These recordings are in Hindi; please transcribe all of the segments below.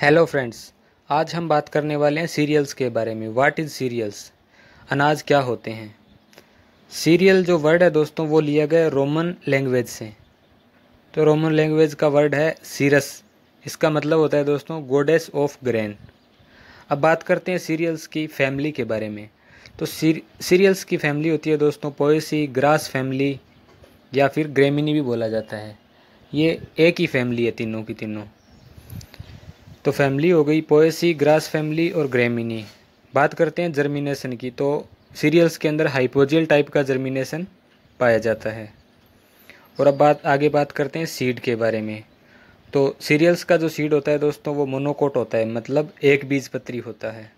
हेलो फ्रेंड्स आज हम बात करने वाले हैं सीरियल्स के बारे में व्हाट इज़ सीरियल्स अनाज क्या होते हैं सीरियल जो वर्ड है दोस्तों वो लिया गया रोमन लैंग्वेज से तो रोमन लैंग्वेज का वर्ड है सीरस इसका मतलब होता है दोस्तों गोडेस ऑफ ग्रैन अब बात करते हैं सीरियल्स की फैमिली के बारे में तो सीरियल्स की फैमिली होती है दोस्तों पोएसी ग्रास फैमिली या फिर ग्रेमिनी भी बोला जाता है ये एक ही फैमिली है तीनों की तीनों तो फैमिली हो गई पोएसी ग्रास फैमिली और ग्रेमिनी बात करते हैं जर्मिनेशन की तो सीरियल्स के अंदर हाइपोजियल टाइप का जर्मिनेशन पाया जाता है और अब बात आगे बात करते हैं सीड के बारे में तो सीरियल्स का जो सीड होता है दोस्तों वो मोनोकोट होता है मतलब एक बीज पत्री होता है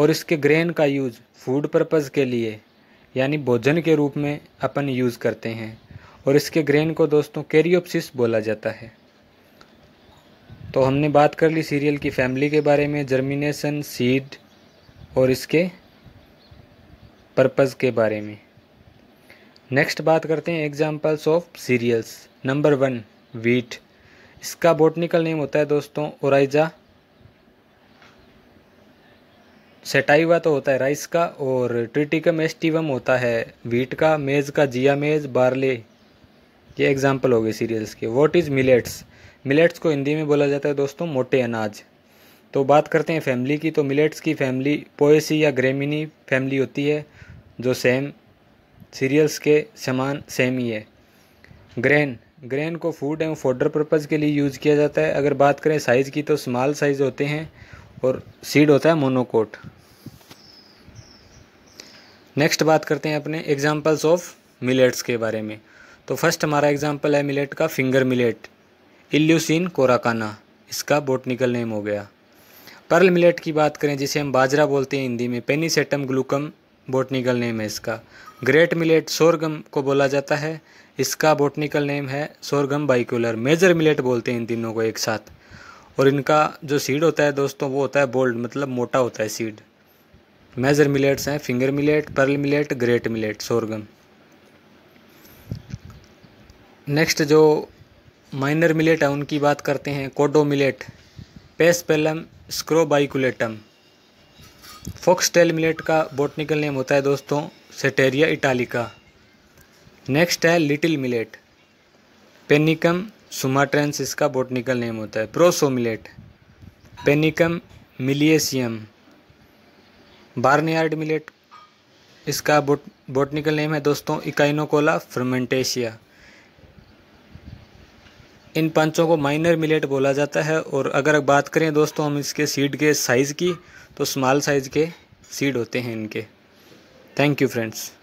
और इसके ग्रेन का यूज़ फूड पर्पज़ के लिए यानी भोजन के रूप में अपन यूज़ करते हैं और इसके ग्रेन को दोस्तों कैरियोपसिस बोला जाता है तो हमने बात कर ली सीरियल की फैमिली के बारे में जर्मिनेशन सीड और इसके पर्पज़ के बारे में नेक्स्ट बात करते हैं examples of cereals number one wheat इसका बोटनिकल नेम होता है दोस्तों ओराइजा सेटाइवा तो होता है राइस का और ट्रिटिकम एस्टिवम होता है वीट का मेज़ का जिया मेज बार्ले ये एग्जाम्पल हो गए सीरियल्स के वॉट इज़ मिलेट्स मिलेट्स को हिंदी में बोला जाता है दोस्तों मोटे अनाज तो बात करते हैं फैमिली की तो मिलेट्स की फैमिली पोएसी या ग्रेमिनी फैमिली होती है जो सेम सीरियल्स के समान सेम ही है ग्रेन ग्रेन को फूड एवं फोडर पर्पज़ के लिए यूज किया जाता है अगर बात करें साइज़ की तो स्मॉल साइज़ होते हैं और सीड होता है मोनोकोट नेक्स्ट बात करते हैं अपने एग्जांपल्स ऑफ मिलेट्स के बारे में तो फर्स्ट हमारा एग्जांपल है मिलेट का फिंगर मिलेट इल्यूसिन कोराकाना इसका बोटनिकल नेम हो गया पर्ल मिलेट की बात करें जिसे हम बाजरा बोलते हैं हिंदी में पेनीसेटम ग्लूकम बोटनिकल नेम है इसका ग्रेट मिलेट सोरगम को बोला जाता है इसका बोटनिकल नेम है सोरगम बाइकुलर मेजर मिलेट बोलते हैं इन तीनों को एक साथ और इनका जो सीड होता है दोस्तों वो होता है बोल्ड मतलब मोटा होता है सीड मेजर मिलेट्स हैं finger millet pearl millet great millet sorghum next जो माइनर मिलेट है उनकी बात करते हैं kodo millet Paspalum scrobiculatum foxtail millet का बोटनिकल नेम होता है दोस्तों सेटेरिया इटालिका नेक्स्ट है लिटिल मिलेट पेनिकम सुमाट्रेंस इसका बोटनिकल नेम होता है proso millet Panicum miliaceum barnyard millet इसका बोट बोटनिकल नेम है दोस्तों इकाइनोकोला फर्मेंटेशिया इन पंचों को माइनर मिलेट बोला जाता है और अगर बात करें दोस्तों हम इसके सीड के साइज़ की तो स्मॉल साइज़ के सीड होते हैं इनके थैंक यू फ्रेंड्स